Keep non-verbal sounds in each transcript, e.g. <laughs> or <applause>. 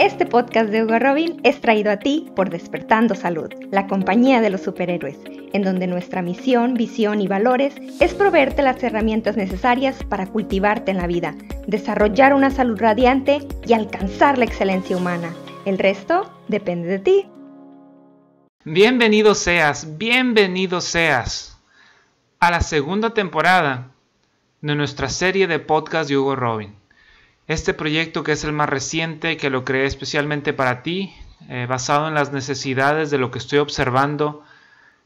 Este podcast de Hugo Robin es traído a ti por Despertando Salud, la compañía de los superhéroes, en donde nuestra misión, visión y valores es proveerte las herramientas necesarias para cultivarte en la vida, desarrollar una salud radiante y alcanzar la excelencia humana. El resto depende de ti. Bienvenido seas, bienvenido seas a la segunda temporada de nuestra serie de podcast de Hugo Robin. Este proyecto que es el más reciente, que lo creé especialmente para ti, eh, basado en las necesidades de lo que estoy observando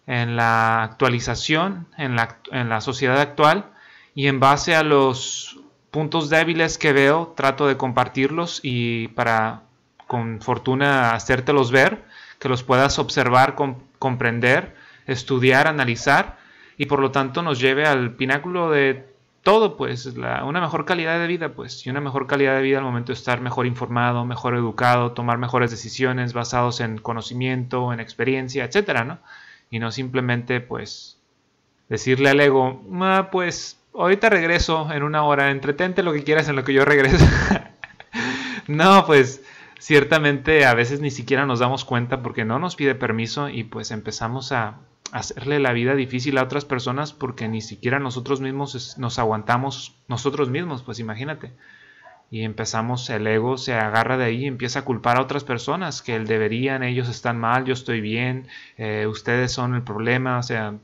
en la actualización, en la, sociedad actual, y en base a los puntos débiles que veo, trato de compartirlos y para con fortuna hacértelos ver, que los puedas observar, comprender, estudiar, analizar y por lo tanto nos lleve al pináculo de todo, pues, una mejor calidad de vida, pues, y una mejor calidad de vida al momento de estar mejor informado, mejor educado, tomar mejores decisiones basados en conocimiento, en experiencia, etcétera, ¿no? Y no simplemente, pues, decirle al ego, pues, ahorita regreso en una hora, entretente lo que quieras en lo que yo regreso. <laughs> no, pues, ciertamente a veces ni siquiera nos damos cuenta porque no nos pide permiso y pues empezamos a hacerle la vida difícil a otras personas porque ni siquiera nosotros mismos nos aguantamos nosotros mismos, pues imagínate. Y empezamos, el ego se agarra de ahí y empieza a culpar a otras personas, que él deberían, ellos están mal, yo estoy bien, eh, ustedes son el problema, o sea,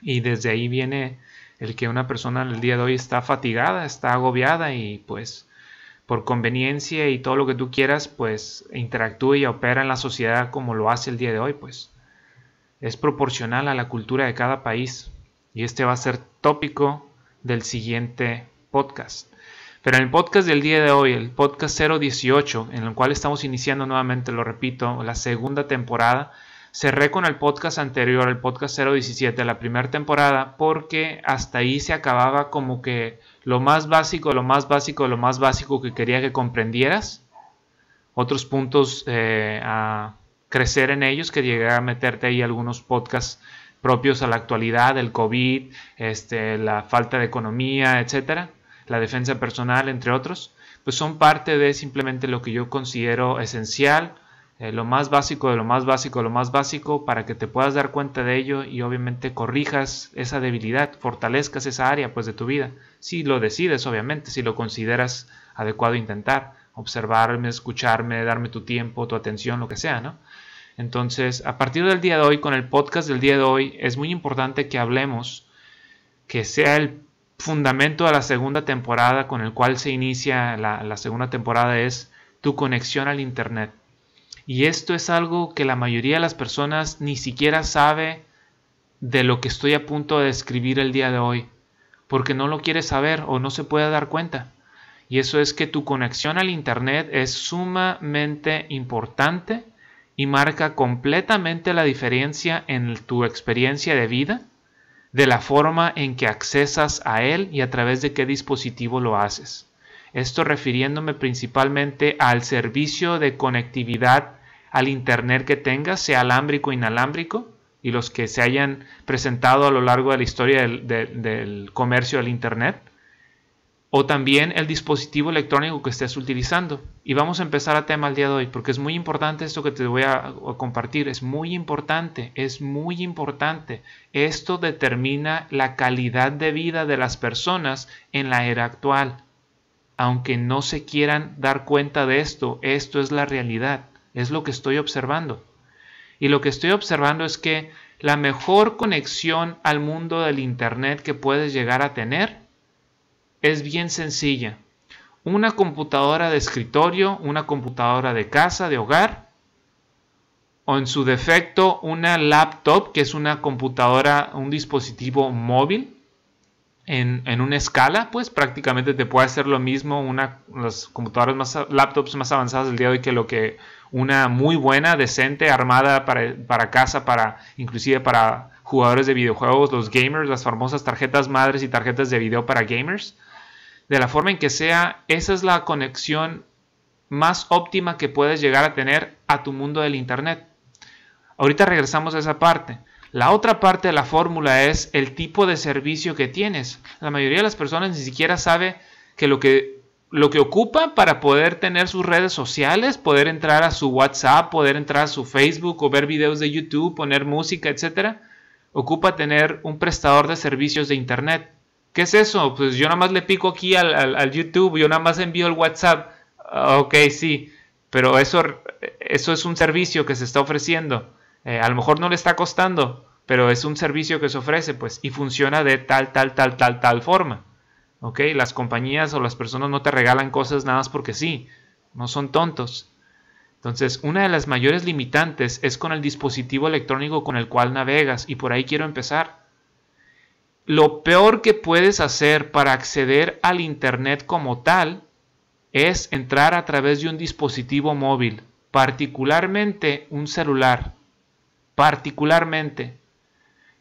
y desde ahí viene el que una persona el día de hoy está fatigada, está agobiada y pues por conveniencia y todo lo que tú quieras, pues interactúa y opera en la sociedad como lo hace el día de hoy, pues es proporcional a la cultura de cada país y este va a ser tópico del siguiente podcast. Pero en el podcast del día de hoy, el podcast 018, en el cual estamos iniciando nuevamente, lo repito, la segunda temporada, cerré con el podcast anterior, el podcast 017, la primera temporada, porque hasta ahí se acababa como que lo más básico, lo más básico, lo más básico que quería que comprendieras. Otros puntos eh, a crecer en ellos, que llegué a meterte ahí algunos podcasts propios a la actualidad, el COVID, este, la falta de economía, etcétera, la defensa personal, entre otros, pues son parte de simplemente lo que yo considero esencial, eh, lo más básico de lo más básico de lo más básico, para que te puedas dar cuenta de ello y obviamente corrijas esa debilidad, fortalezcas esa área pues de tu vida, si lo decides, obviamente, si lo consideras adecuado intentar, observarme, escucharme, darme tu tiempo, tu atención, lo que sea, ¿no? Entonces, a partir del día de hoy, con el podcast del día de hoy, es muy importante que hablemos, que sea el fundamento de la segunda temporada con el cual se inicia la, segunda temporada es tu conexión al Internet. Y esto es algo que la mayoría de las personas ni siquiera sabe de lo que estoy a punto de escribir el día de hoy, porque no lo quiere saber o no se puede dar cuenta. Y eso es que tu conexión al Internet es sumamente importante y marca completamente la diferencia en tu experiencia de vida, de la forma en que accesas a él y a través de qué dispositivo lo haces. Esto refiriéndome principalmente al servicio de conectividad al Internet que tengas, sea alámbrico o inalámbrico, y los que se hayan presentado a lo largo de la historia del, del, del comercio al Internet o también el dispositivo electrónico que estés utilizando. Y vamos a empezar a tema el día de hoy, porque es muy importante esto que te voy a, compartir, es muy importante, es muy importante. Esto determina la calidad de vida de las personas en la era actual. Aunque no se quieran dar cuenta de esto, esto es la realidad, es lo que estoy observando. Y lo que estoy observando es que la mejor conexión al mundo del Internet que puedes llegar a tener es bien sencilla. Una computadora de escritorio, una computadora de casa, de hogar, o en su defecto una laptop, que es una computadora, un dispositivo móvil, en, una escala, pues prácticamente te puede hacer lo mismo una, las computadoras más, laptops más avanzadas del día de hoy que lo que una muy buena, decente, armada para, para, casa, para inclusive para jugadores de videojuegos, los gamers, las famosas tarjetas madres y tarjetas de video para gamers de la forma en que sea, esa es la conexión más óptima que puedes llegar a tener a tu mundo del Internet. Ahorita regresamos a esa parte. La otra parte de la fórmula es el tipo de servicio que tienes. La mayoría de las personas ni siquiera sabe que lo que lo que ocupa para poder tener sus redes sociales, poder entrar a su WhatsApp, poder entrar a su Facebook o ver videos de YouTube, poner música, etcétera, ocupa tener un prestador de servicios de internet. ¿Qué es eso? Pues yo nada más le pico aquí al, YouTube, yo nada más envío el WhatsApp. Ah, ok, sí, pero eso, eso es un servicio que se está ofreciendo. Eh, a lo mejor no le está costando, pero es un servicio que se ofrece, pues, y funciona de tal, tal, tal, tal, tal forma. ¿Ok? Las compañías o las personas no te regalan cosas nada más porque sí, no son tontos. Entonces, una de las mayores limitantes es con el dispositivo electrónico con el cual navegas, y por ahí quiero empezar lo peor que puedes hacer para acceder al Internet como tal es entrar a través de un dispositivo móvil, particularmente un celular, particularmente.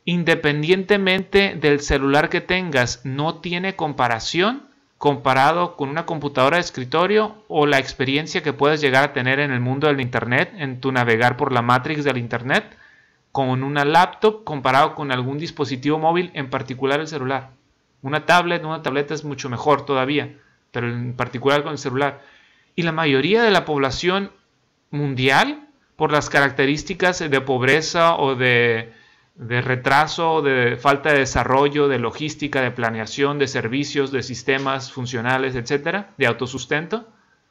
Independientemente del celular que tengas, no tiene comparación comparado con una computadora de escritorio o la experiencia que puedes llegar a tener en el mundo del Internet, en tu navegar por la matrix del Internet con una laptop comparado con algún dispositivo móvil, en particular el celular. Una tablet, una tableta es mucho mejor todavía, pero en particular con el celular. Y la mayoría de la población mundial, por las características de pobreza o de, retraso, de falta de desarrollo, de logística, de planeación, de servicios, de sistemas funcionales, etcétera, de autosustento,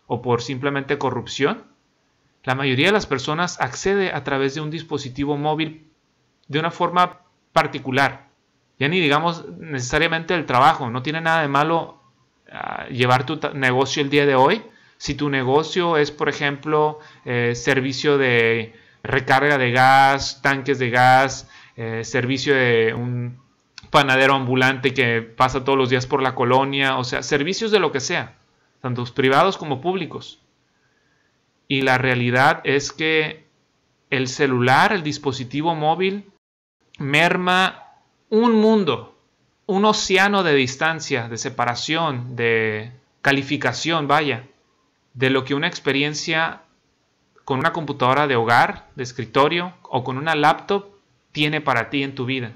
o por simplemente corrupción, la mayoría de las personas accede a través de un dispositivo móvil de una forma particular. Ya ni digamos necesariamente el trabajo. No tiene nada de malo ah, llevar tu negocio el día de hoy. Si tu negocio es, por ejemplo, eh, servicio de recarga de gas, tanques de gas, eh, servicio de un panadero ambulante que pasa todos los días por la colonia, o sea, servicios de lo que sea, tanto privados como públicos. Y la realidad es que el celular, el dispositivo móvil, merma un mundo, un océano de distancia, de separación, de calificación, vaya, de lo que una experiencia con una computadora de hogar, de escritorio o con una laptop tiene para ti en tu vida.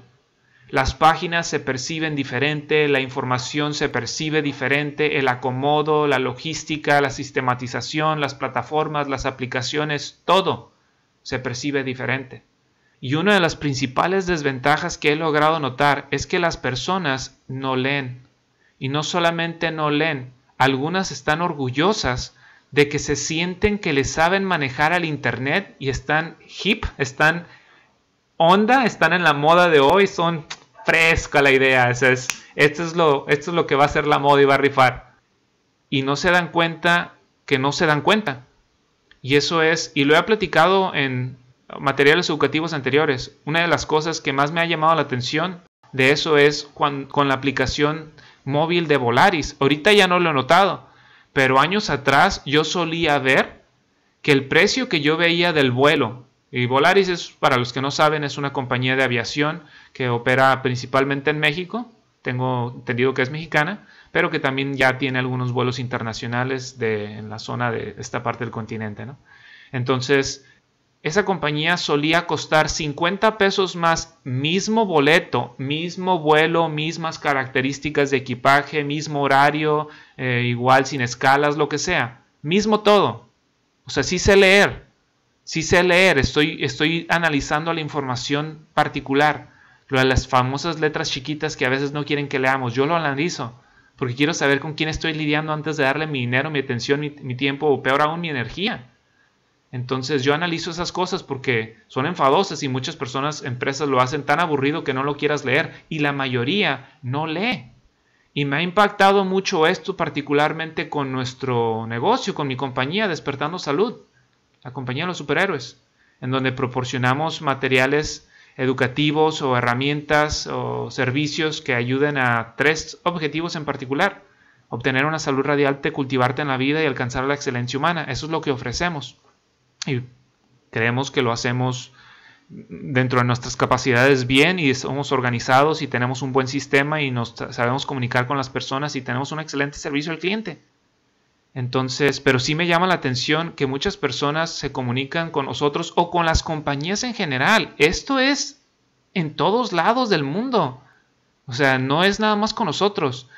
Las páginas se perciben diferente, la información se percibe diferente, el acomodo, la logística, la sistematización, las plataformas, las aplicaciones, todo se percibe diferente. Y una de las principales desventajas que he logrado notar es que las personas no leen. Y no solamente no leen, algunas están orgullosas de que se sienten que le saben manejar al Internet y están hip, están onda, están en la moda de hoy, son fresca la idea. Es, esto, es lo, esto es lo que va a ser la moda y va a rifar. Y no se dan cuenta que no se dan cuenta. Y eso es, y lo he platicado en materiales educativos anteriores, una de las cosas que más me ha llamado la atención de eso es con la aplicación móvil de Volaris. Ahorita ya no lo he notado, pero años atrás yo solía ver que el precio que yo veía del vuelo y Volaris es, para los que no saben, es una compañía de aviación que opera principalmente en México. Tengo entendido que es mexicana, pero que también ya tiene algunos vuelos internacionales de, en la zona de esta parte del continente. Entonces, esa compañía solía costar 50 pesos más mismo boleto, mismo vuelo, mismas características de equipaje, mismo horario, eh, igual sin escalas, lo que sea, mismo todo. O sea, sí sé leer, si sé leer, estoy, estoy analizando la información particular, lo de las famosas letras chiquitas que a veces no quieren que leamos. Yo lo analizo porque quiero saber con quién estoy lidiando antes de darle mi dinero, mi atención, mi tiempo o peor aún mi energía. Entonces yo analizo esas cosas porque son enfadosas y muchas personas, empresas lo hacen tan aburrido que no lo quieras leer y la mayoría no lee. Y me ha impactado mucho esto particularmente con nuestro negocio, con mi compañía Despertando Salud la compañía de los superhéroes, en donde proporcionamos materiales educativos o herramientas o servicios que ayuden a tres objetivos en particular. Obtener una salud radiante, cultivarte en la vida y alcanzar la excelencia humana. Eso es lo que ofrecemos. Y creemos que lo hacemos dentro de nuestras capacidades bien y somos organizados y tenemos un buen sistema y nos sabemos comunicar con las personas y tenemos un excelente servicio al cliente. Entonces, pero sí me llama la atención que muchas personas se comunican con nosotros o con las compañías en general. Esto es en todos lados del mundo. O sea, no es nada más con nosotros.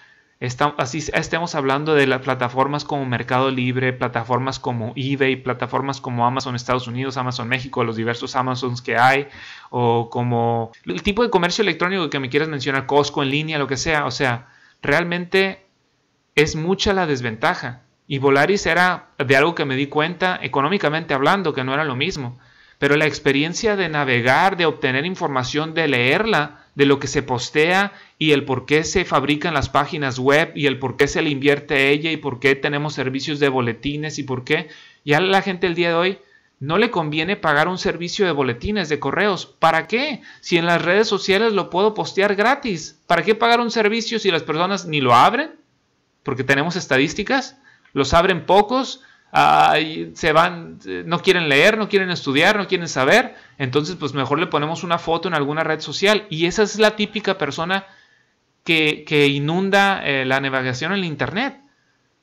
así estemos hablando de las plataformas como Mercado Libre, plataformas como eBay, plataformas como Amazon Estados Unidos, Amazon México, los diversos Amazons que hay, o como el tipo de comercio electrónico que me quieras mencionar, Costco en línea, lo que sea. O sea, realmente es mucha la desventaja. Y Volaris era de algo que me di cuenta, económicamente hablando, que no era lo mismo. Pero la experiencia de navegar, de obtener información, de leerla, de lo que se postea y el por qué se fabrican las páginas web y el por qué se le invierte a ella y por qué tenemos servicios de boletines y por qué ya la gente el día de hoy no le conviene pagar un servicio de boletines, de correos. ¿Para qué? Si en las redes sociales lo puedo postear gratis. ¿Para qué pagar un servicio si las personas ni lo abren? Porque tenemos estadísticas los abren pocos, se van, no quieren leer, no quieren estudiar, no quieren saber, entonces pues mejor le ponemos una foto en alguna red social. Y esa es la típica persona que, inunda eh, la navegación en el Internet.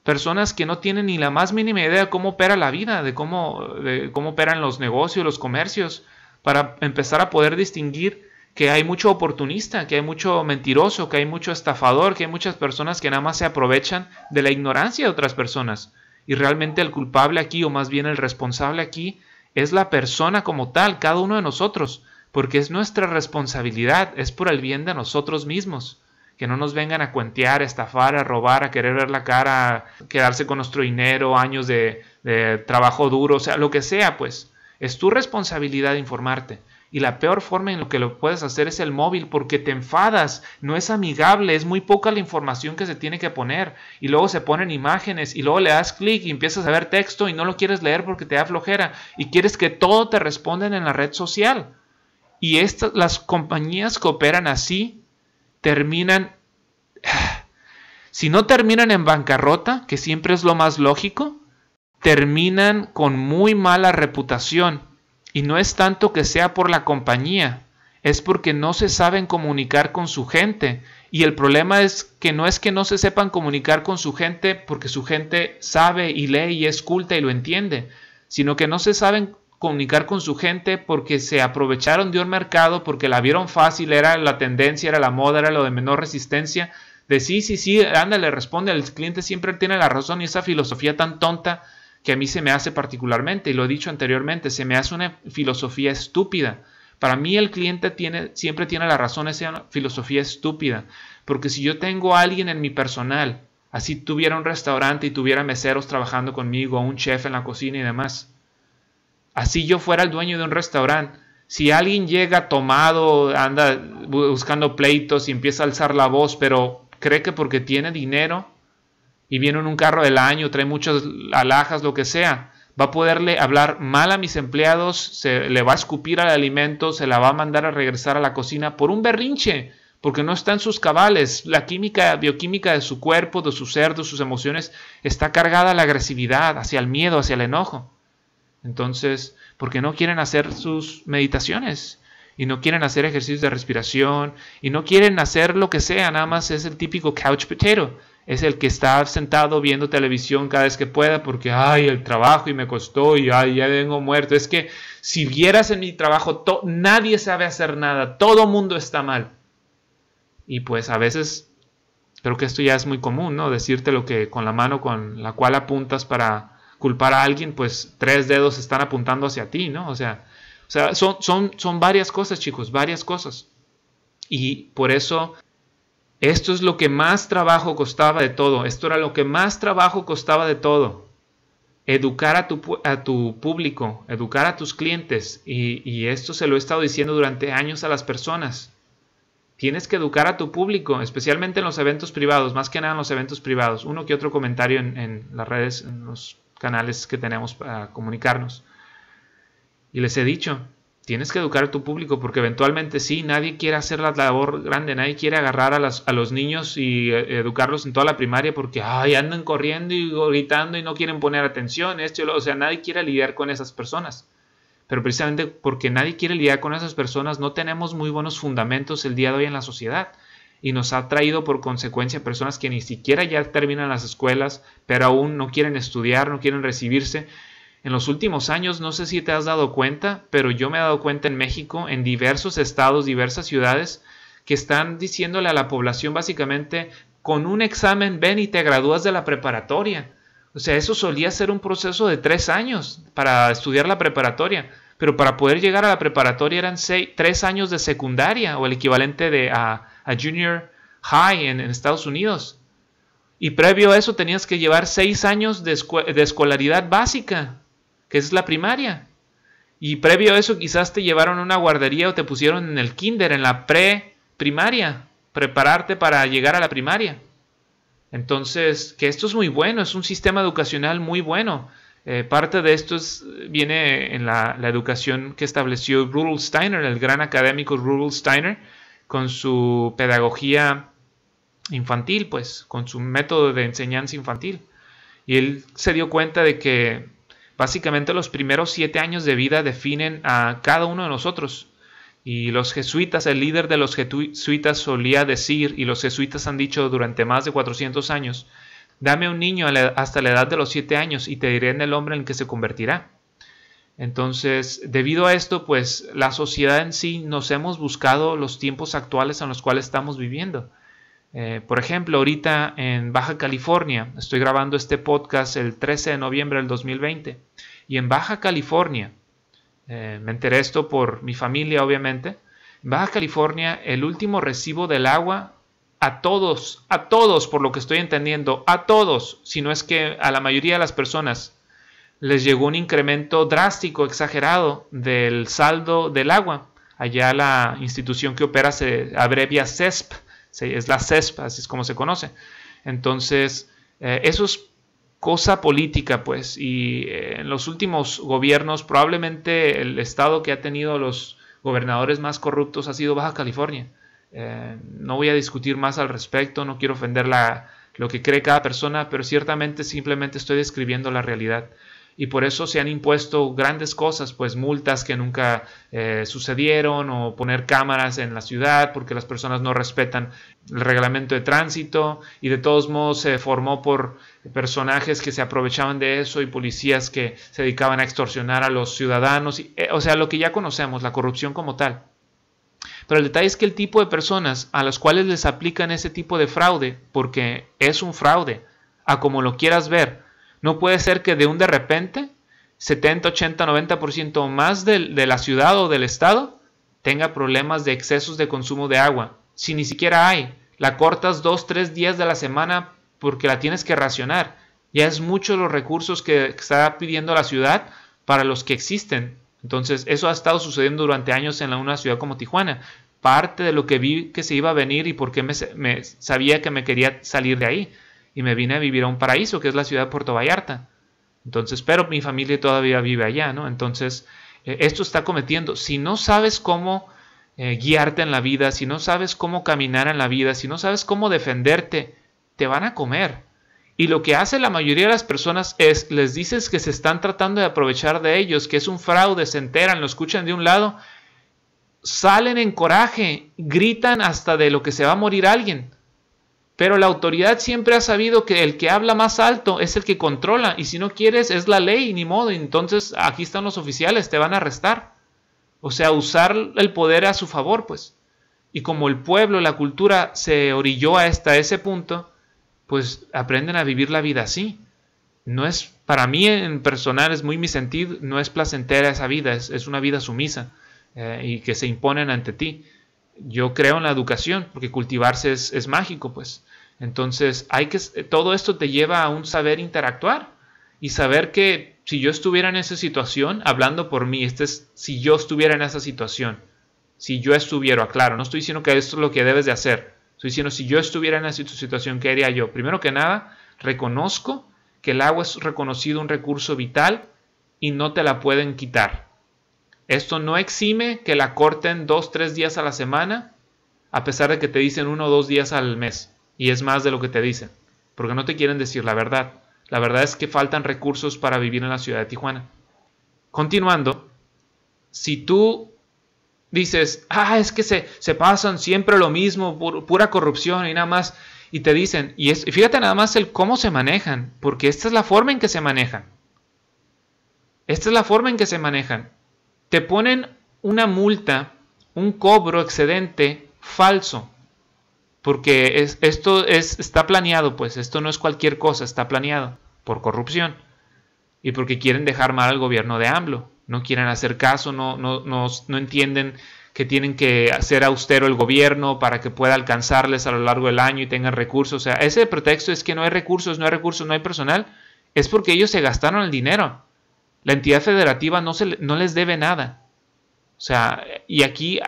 Personas que no tienen ni la más mínima idea de cómo opera la vida, de cómo, de cómo operan los negocios, los comercios, para empezar a poder distinguir que hay mucho oportunista, que hay mucho mentiroso, que hay mucho estafador, que hay muchas personas que nada más se aprovechan de la ignorancia de otras personas. Y realmente el culpable aquí, o más bien el responsable aquí, es la persona como tal, cada uno de nosotros, porque es nuestra responsabilidad, es por el bien de nosotros mismos. Que no nos vengan a cuentear, a estafar, a robar, a querer ver la cara, a quedarse con nuestro dinero, años de, trabajo duro, o sea, lo que sea, pues. Es tu responsabilidad informarte. Y la peor forma en la que lo puedes hacer es el móvil porque te enfadas, no es amigable, es muy poca la información que se tiene que poner. Y luego se ponen imágenes y luego le das clic y empiezas a ver texto y no lo quieres leer porque te da flojera y quieres que todo te respondan en la red social. Y estas, las compañías que operan así terminan, <sighs> si no terminan en bancarrota, que siempre es lo más lógico, terminan con muy mala reputación y no es tanto que sea por la compañía, es porque no se saben comunicar con su gente. Y el problema es que no es que no se sepan comunicar con su gente porque su gente sabe y lee y es culta y lo entiende, sino que no se saben comunicar con su gente porque se aprovecharon de un mercado, porque la vieron fácil, era la tendencia, era la moda, era lo de menor resistencia. De sí, sí, sí, ándale, responde, el cliente siempre tiene la razón y esa filosofía tan tonta que a mí se me hace particularmente, y lo he dicho anteriormente, se me hace una filosofía estúpida. Para mí el cliente tiene, siempre tiene la razón, es una filosofía estúpida, porque si yo tengo a alguien en mi personal, así tuviera un restaurante y tuviera meseros trabajando conmigo, un chef en la cocina y demás, así yo fuera el dueño de un restaurante, si alguien llega tomado, anda buscando pleitos y empieza a alzar la voz, pero cree que porque tiene dinero y viene en un carro del año, trae muchas alhajas, lo que sea, va a poderle hablar mal a mis empleados, se le va a escupir al alimento, se la va a mandar a regresar a la cocina por un berrinche, porque no está en sus cabales. La química, bioquímica de su cuerpo, de su ser, de sus emociones, está cargada a la agresividad, hacia el miedo, hacia el enojo. Entonces, porque no quieren hacer sus meditaciones y no quieren hacer ejercicios de respiración y no quieren hacer lo que sea, nada más es el típico couch potato es el que está sentado viendo televisión cada vez que pueda porque, ay, el trabajo y me costó y, ay, ya vengo muerto. Es que si vieras en mi trabajo, nadie sabe hacer nada, todo mundo está mal. Y pues a veces, creo que esto ya es muy común, ¿no? Decirte lo que con la mano con la cual apuntas para culpar a alguien, pues tres dedos están apuntando hacia ti, ¿no? O sea, o son, son, son varias cosas, chicos, varias cosas. Y por eso esto es lo que más trabajo costaba de todo. Esto era lo que más trabajo costaba de todo. Educar a tu, a tu público, educar a tus clientes. Y, y esto se lo he estado diciendo durante años a las personas. Tienes que educar a tu público, especialmente en los eventos privados, más que nada en los eventos privados. Uno que otro comentario en, en las redes, en los canales que tenemos para comunicarnos. Y les he dicho, tienes que educar a tu público porque eventualmente sí, nadie quiere hacer la labor grande, nadie quiere agarrar a, los niños y eh, educarlos en toda la primaria porque andan corriendo y gritando y no quieren poner atención, esto lo, o sea, nadie quiere lidiar con esas personas. Pero precisamente porque nadie quiere lidiar con esas personas, no tenemos muy buenos fundamentos el día de hoy en la sociedad. Y nos ha traído por consecuencia personas que ni siquiera ya terminan las escuelas, pero aún no quieren estudiar, no quieren recibirse en los últimos años, no sé si te has dado cuenta, pero yo me he dado cuenta en México, en diversos estados, diversas ciudades, que están diciéndole a la población básicamente, con un examen ven y te gradúas de la preparatoria. O sea, eso solía ser un proceso de tres años para estudiar la preparatoria, pero para poder llegar a la preparatoria eran tres años de secundaria o el equivalente de a, junior high en, Estados Unidos. Y previo a eso tenías que llevar seis años de, de escolaridad básica que es la primaria. Y previo a eso quizás te llevaron a una guardería o te pusieron en el kinder, en la pre-primaria, prepararte para llegar a la primaria. Entonces, que esto es muy bueno, es un sistema educacional muy bueno. Eh, parte de esto viene en la, la, educación que estableció Rudolf Steiner, el gran académico Rudolf Steiner, con su pedagogía infantil, pues, con su método de enseñanza infantil. Y él se dio cuenta de que Básicamente los primeros siete años de vida definen a cada uno de nosotros. Y los jesuitas, el líder de los jesuitas solía decir, y los jesuitas han dicho durante más de 400 años, dame un niño hasta la edad de los siete años y te diré en el hombre en que se convertirá. Entonces, debido a esto, pues la sociedad en sí nos hemos buscado los tiempos actuales en los cuales estamos viviendo. Eh, por ejemplo, ahorita en Baja California, estoy grabando este podcast el 13 de noviembre del 2020, y en Baja California, eh, me enteré esto por mi familia obviamente, en Baja California el último recibo del agua a todos, a todos, por lo que estoy entendiendo, a todos, si no es que a la mayoría de las personas les llegó un incremento drástico, exagerado del saldo del agua. Allá la institución que opera se abrevia CESP, es la CESPA, así es como se conoce. Entonces, eh, eso es cosa política, pues, y eh, en los últimos gobiernos probablemente el estado que ha tenido los gobernadores más corruptos ha sido Baja California. Eh, no voy a discutir más al respecto, no quiero ofender lo que cree cada persona, pero ciertamente simplemente estoy describiendo la realidad y por eso se han impuesto grandes cosas, pues multas que nunca eh, sucedieron o poner cámaras en la ciudad porque las personas no respetan el reglamento de tránsito y de todos modos se formó por personajes que se aprovechaban de eso y policías que se dedicaban a extorsionar a los ciudadanos, eh, o sea, lo que ya conocemos, la corrupción como tal. Pero el detalle es que el tipo de personas a las cuales les aplican ese tipo de fraude, porque es un fraude, a como lo quieras ver, no puede ser que de un de repente 70, 80, 90% más de, de la ciudad o del estado tenga problemas de excesos de consumo de agua. Si ni siquiera hay, la cortas dos tres días de la semana porque la tienes que racionar. Ya es mucho los recursos que está pidiendo la ciudad para los que existen. Entonces, eso ha estado sucediendo durante años en una ciudad como Tijuana. Parte de lo que vi que se iba a venir y por qué me, me sabía que me quería salir de ahí y me vine a vivir a un paraíso, que es la ciudad de Puerto Vallarta. Entonces, pero mi familia todavía vive allá, ¿no? Entonces, eh, esto está cometiendo. Si no sabes cómo eh, guiarte en la vida, si no sabes cómo caminar en la vida, si no sabes cómo defenderte, te van a comer. Y lo que hace la mayoría de las personas es, les dices que se están tratando de aprovechar de ellos, que es un fraude, se enteran, lo escuchan de un lado, salen en coraje, gritan hasta de lo que se va a morir alguien. Pero la autoridad siempre ha sabido que el que habla más alto es el que controla. Y si no quieres, es la ley, ni modo. Entonces aquí están los oficiales, te van a arrestar. O sea, usar el poder a su favor, pues. Y como el pueblo, la cultura se orilló hasta ese punto, pues aprenden a vivir la vida así. No es, para mí en personal es muy mi sentido, no es placentera esa vida, es, una vida sumisa eh, y que se imponen ante ti yo creo en la educación, porque cultivarse es, mágico, pues. Entonces, hay que, eh, todo esto te lleva a un saber interactuar y saber que si yo estuviera en esa situación, hablando por mí, este es si yo estuviera en esa situación, si yo estuviera, claro, no estoy diciendo que esto es lo que debes de hacer, estoy diciendo si yo estuviera en esa situación, ¿qué haría yo? Primero que nada, reconozco que el agua es reconocido un recurso vital y no te la pueden quitar. Esto no exime que la corten dos, tres días a la semana, a pesar de que te dicen uno o dos días al mes, y es más de lo que te dicen, porque no te quieren decir la verdad. La verdad es que faltan recursos para vivir en la ciudad de Tijuana. Continuando, si tú dices, ah, es que se, se pasan siempre lo mismo, pura corrupción y nada más, y te dicen, y, es, y fíjate nada más el cómo se manejan, porque esta es la forma en que se manejan. Esta es la forma en que se manejan te ponen una multa, un cobro excedente falso, porque esto es, está planeado, pues esto no es cualquier cosa, está planeado por corrupción y porque quieren dejar mal al gobierno de AMLO, no quieren hacer caso, no, no entienden que tienen que hacer austero el gobierno para que pueda alcanzarles a lo largo del año y tengan recursos. O sea, ese pretexto es que no hay recursos, no hay recursos, no hay personal, es porque ellos se gastaron el dinero. La entidad federativa no, se, no les debe nada. O sea, y aquí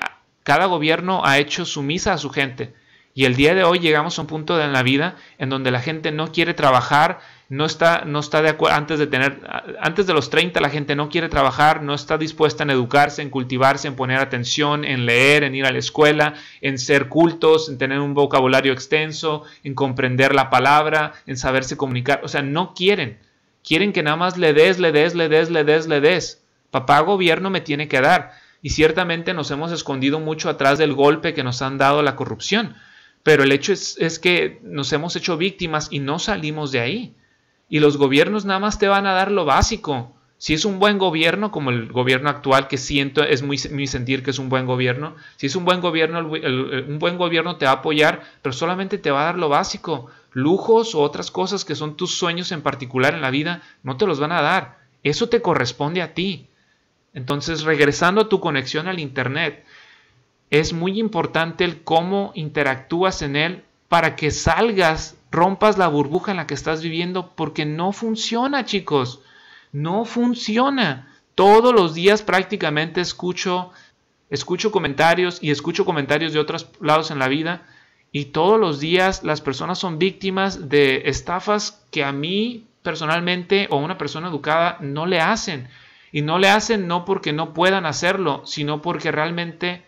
cada gobierno ha hecho sumisa a su gente. Y el día de hoy llegamos a un punto en la vida en donde la gente no quiere trabajar, no está, no está de acuerdo, antes de tener, antes de los 30 la gente no quiere trabajar, no está dispuesta en educarse, en cultivarse, en poner atención, en leer, en ir a la escuela, en ser cultos, en tener un vocabulario extenso, en comprender la palabra, en saberse comunicar, o sea, no quieren. Quieren que nada más le des, le des, le des, le des, le des. Papá gobierno me tiene que dar. Y ciertamente nos hemos escondido mucho atrás del golpe que nos han dado la corrupción. Pero el hecho es, que nos hemos hecho víctimas y no salimos de ahí. Y los gobiernos nada más te van a dar lo básico. Si es un buen gobierno, como el gobierno actual, que siento, es muy mi sentir que es un buen gobierno, si es un buen gobierno, eh, un buen gobierno te va a apoyar, pero solamente te va a dar lo básico lujos o otras cosas que son tus sueños en particular en la vida, no te los van a dar. Eso te corresponde a ti. Entonces, regresando a tu conexión al Internet, es muy importante el cómo interactúas en él para que salgas, rompas la burbuja en la que estás viviendo, porque no funciona, chicos. No funciona. Todos los días prácticamente escucho, escucho comentarios y escucho comentarios de otros lados en la vida y todos los días las personas son víctimas de estafas que a mí personalmente o a una persona educada no le hacen. Y no le hacen no porque no puedan hacerlo, sino porque realmente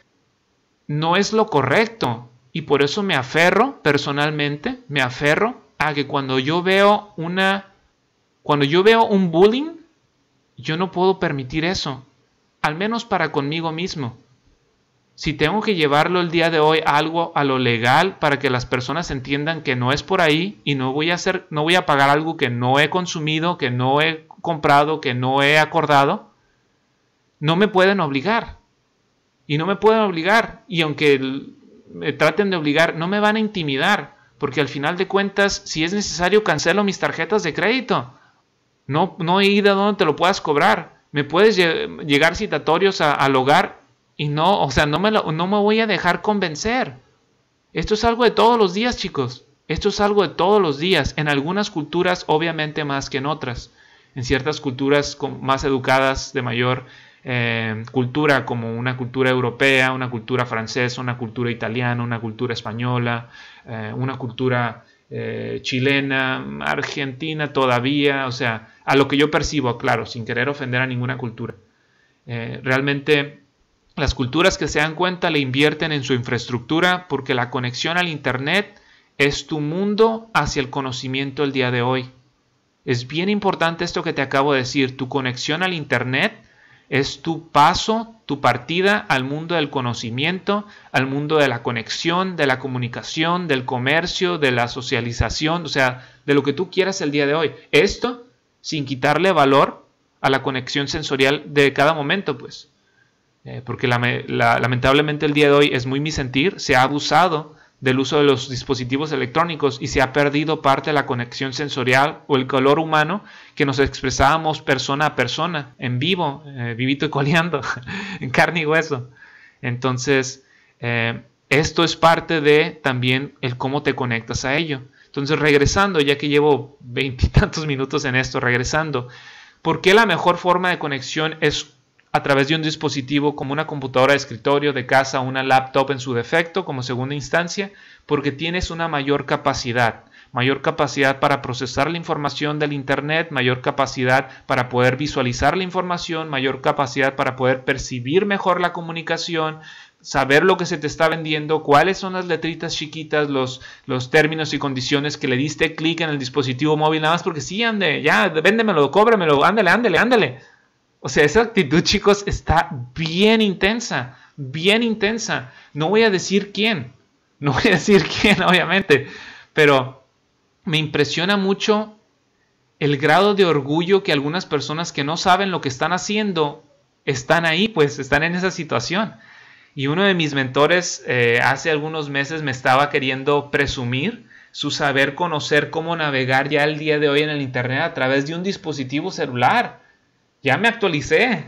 no es lo correcto. Y por eso me aferro personalmente, me aferro a que cuando yo veo una cuando yo veo un bullying, yo no puedo permitir eso, al menos para conmigo mismo si tengo que llevarlo el día de hoy algo a lo legal para que las personas entiendan que no es por ahí y no voy a hacer, no voy a pagar algo que no he consumido, que no he comprado, que no he acordado, no me pueden obligar. Y no me pueden obligar. Y aunque me traten de obligar, no me van a intimidar. Porque al final de cuentas, si es necesario, cancelo mis tarjetas de crédito. No, no he ido a donde te lo puedas cobrar. Me puedes llegar citatorios a, al hogar y no, o sea, no me, no me voy a dejar convencer. Esto es algo de todos los días, chicos. Esto es algo de todos los días. En algunas culturas, obviamente, más que en otras. En ciertas culturas más educadas, de mayor eh, cultura, como una cultura europea, una cultura francesa, una cultura italiana, una cultura española, eh, una cultura eh, chilena, argentina todavía, o sea, a lo que yo percibo, claro, sin querer ofender a ninguna cultura. realmente las culturas que se dan cuenta le invierten en su infraestructura porque la conexión al Internet es tu mundo hacia el conocimiento el día de hoy. Es bien importante esto que te acabo de decir. Tu conexión al Internet es tu paso, tu partida al mundo del conocimiento, al mundo de la conexión, de la comunicación, del comercio, de la socialización, o sea, de lo que tú quieras el día de hoy. Esto sin quitarle valor a la conexión sensorial de cada momento, pues. Eh, porque lamentablemente el día de hoy es muy mi sentir, se ha abusado del uso de los dispositivos electrónicos y se ha perdido parte de la conexión sensorial o el color humano que nos expresábamos persona a persona, en vivo, eh, vivito y coleando, <laughs> en carne y hueso. Entonces, eh, esto es parte de también el cómo te conectas a ello. Entonces, regresando, ya que llevo veintitantos minutos en esto, regresando, ¿por qué la mejor forma de conexión es a través de un dispositivo como una computadora de escritorio, de casa, una laptop en su defecto como segunda instancia, porque tienes una mayor capacidad, mayor capacidad para procesar la información del Internet, mayor capacidad para poder visualizar la información, mayor capacidad para poder percibir mejor la comunicación, saber lo que se te está vendiendo, cuáles son las letritas chiquitas, los, los términos y condiciones que le diste clic en el dispositivo móvil, nada más porque sí, ande, ya, véndemelo, cóbremelo, ándale, ándale, ándale. O sea, esa actitud, chicos, está bien intensa, bien intensa. No voy a decir quién, no voy a decir <laughs> quién, obviamente, pero me impresiona mucho el grado de orgullo que algunas personas que no saben lo que están haciendo están ahí, pues están en esa situación. Y uno de mis mentores eh, hace algunos meses me estaba queriendo presumir su saber conocer cómo navegar ya el día de hoy en el Internet a través de un dispositivo celular. Ya me actualicé.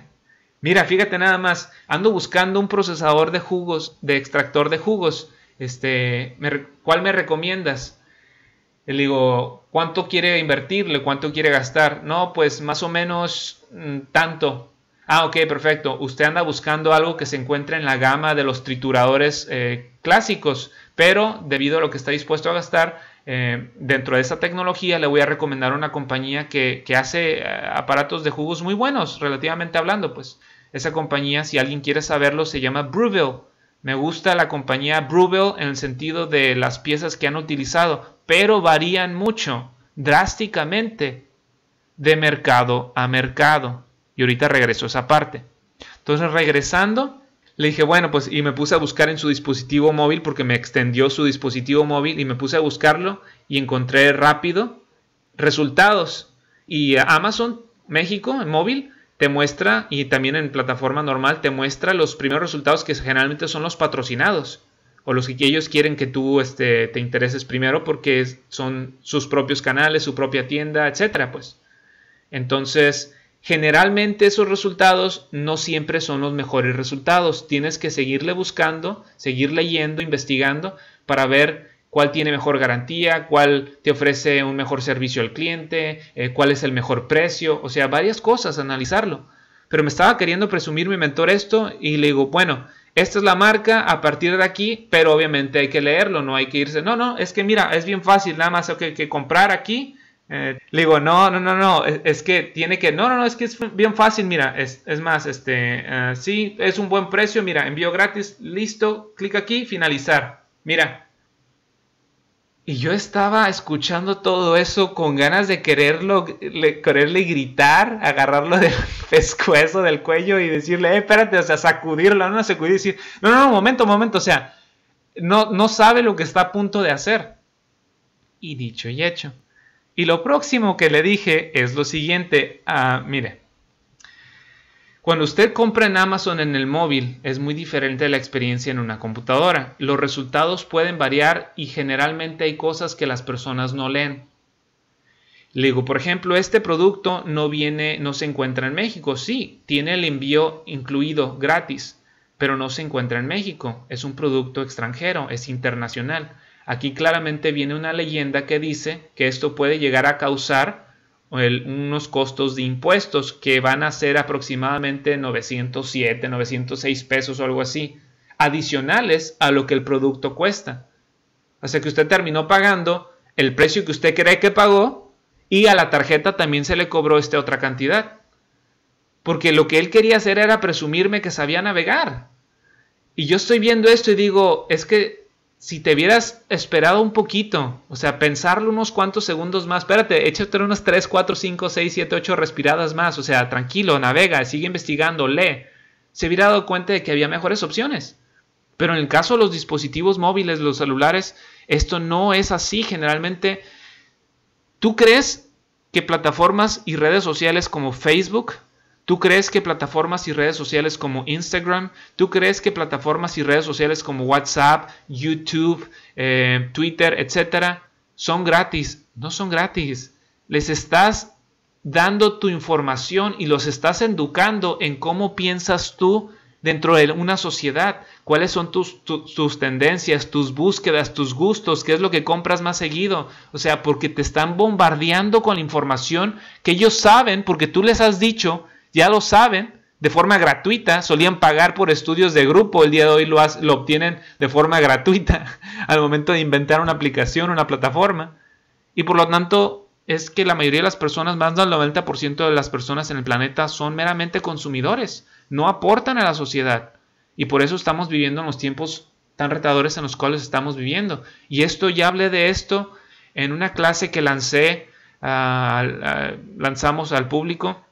Mira, fíjate nada más, ando buscando un procesador de jugos, de extractor de jugos. Este, ¿cuál me recomiendas? Le digo, ¿cuánto quiere invertirle? ¿Cuánto quiere gastar? No, pues más o menos mm, tanto. Ah, ok, perfecto. Usted anda buscando algo que se encuentre en la gama de los trituradores eh, clásicos, pero debido a lo que está dispuesto a gastar, eh, dentro de esa tecnología le voy a recomendar una compañía que, hace eh, aparatos de jugos muy buenos, relativamente hablando, pues esa compañía, si alguien quiere saberlo, se llama Bruville. Me gusta la compañía Bruville en el sentido de las piezas que han utilizado, pero varían mucho, drásticamente, de mercado a mercado. Y ahorita regreso a esa parte. Entonces, regresando, le dije, bueno, pues y me puse a buscar en su dispositivo móvil porque me extendió su dispositivo móvil y me puse a buscarlo y encontré rápido resultados. Y Amazon México en móvil te muestra y también en plataforma normal te muestra los primeros resultados que generalmente son los patrocinados o los que ellos quieren que tú este, te intereses primero porque son sus propios canales, su propia tienda, etcétera, pues. Entonces, Generalmente esos resultados no siempre son los mejores resultados. Tienes que seguirle buscando, seguir leyendo, investigando para ver cuál tiene mejor garantía, cuál te ofrece un mejor servicio al cliente, eh, cuál es el mejor precio, o sea, varias cosas, analizarlo. Pero me estaba queriendo presumir mi mentor esto y le digo, bueno, esta es la marca a partir de aquí, pero obviamente hay que leerlo, no hay que irse, no, no, es que mira, es bien fácil, nada más hay que comprar aquí, eh, digo, no, no, no, no, es, que tiene que, no, no, no, es que es bien fácil, mira, es, más, este, eh, sí, es un buen precio, mira, envío gratis, listo, clic aquí, finalizar, mira. Y yo estaba escuchando todo eso con ganas de quererlo, quererle gritar, agarrarlo del <laughs> pescuezo, del cuello y decirle, eh, espérate, o sea, sacudirlo, no, sacudir y decir, no, no, no, momento, momento, o sea, no, no sabe lo que está a punto de hacer. Y dicho y hecho y lo próximo que le dije es lo siguiente. Ah, mire, cuando usted compra en Amazon en el móvil es muy diferente de la experiencia en una computadora. Los resultados pueden variar y generalmente hay cosas que las personas no leen. Le digo, por ejemplo, este producto no viene, no se encuentra en México. Sí, tiene el envío incluido gratis, pero no se encuentra en México. Es un producto extranjero, es internacional. Aquí claramente viene una leyenda que dice que esto puede llegar a causar unos costos de impuestos que van a ser aproximadamente 907, 906 pesos o algo así, adicionales a lo que el producto cuesta. O sea que usted terminó pagando el precio que usted cree que pagó y a la tarjeta también se le cobró esta otra cantidad. Porque lo que él quería hacer era presumirme que sabía navegar. Y yo estoy viendo esto y digo, es que si te hubieras esperado un poquito, o sea, pensarlo unos cuantos segundos más, espérate, échate unas 3, 4, 5, 6, 7, 8 respiradas más, o sea, tranquilo, navega, sigue investigando, lee, se hubiera dado cuenta de que había mejores opciones. Pero en el caso de los dispositivos móviles, los celulares, esto no es así. Generalmente, ¿tú crees que plataformas y redes sociales como Facebook, ¿Tú crees que plataformas y redes sociales como Instagram, tú crees que plataformas y redes sociales como WhatsApp, YouTube, eh, Twitter, etcétera, son gratis? No son gratis. Les estás dando tu información y los estás educando en cómo piensas tú dentro de una sociedad, cuáles son tus, tus tendencias, tus búsquedas, tus gustos, qué es lo que compras más seguido. O sea, porque te están bombardeando con la información que ellos saben, porque tú les has dicho ya lo saben, de forma gratuita, solían pagar por estudios de grupo, el día de hoy lo, obtienen de forma <laughs> gratuita al momento de inventar una aplicación, una plataforma. Y por lo tanto, es que la mayoría de las personas, más del 90% de las personas en el planeta son meramente consumidores, no aportan a la sociedad. Y por eso estamos viviendo en los tiempos tan retadores en los cuales estamos viviendo. Y esto ya hablé de esto en una clase que lancé, ah, ah, lanzamos al público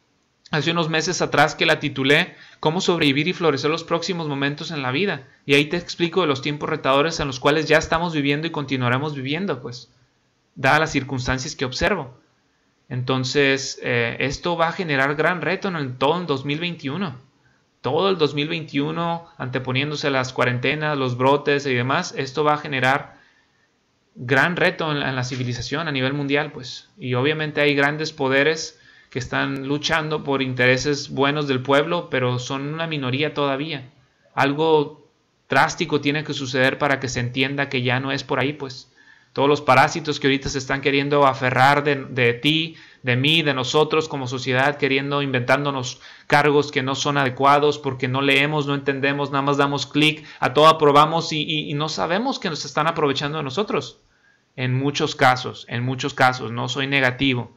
hace unos meses atrás que la titulé Cómo sobrevivir y florecer los próximos momentos en la vida. Y ahí te explico de los tiempos retadores en los cuales ya estamos viviendo y continuaremos viviendo, pues, dadas las circunstancias que observo. Entonces, eh, esto va a generar gran reto en todo el 2021. Todo el 2021, anteponiéndose las cuarentenas, los brotes y demás, esto va a generar gran reto en la civilización a nivel mundial, pues. Y obviamente hay grandes poderes que están luchando por intereses buenos del pueblo, pero son una minoría todavía. Algo drástico tiene que suceder para que se entienda que ya no es por ahí, pues. Todos los parásitos que ahorita se están queriendo aferrar de, de ti, de mí, de nosotros como sociedad, queriendo inventándonos cargos que no son adecuados porque no leemos, no entendemos, nada más damos clic, a todo aprobamos y, no sabemos que nos están aprovechando de nosotros. En muchos casos, en muchos casos, no soy negativo,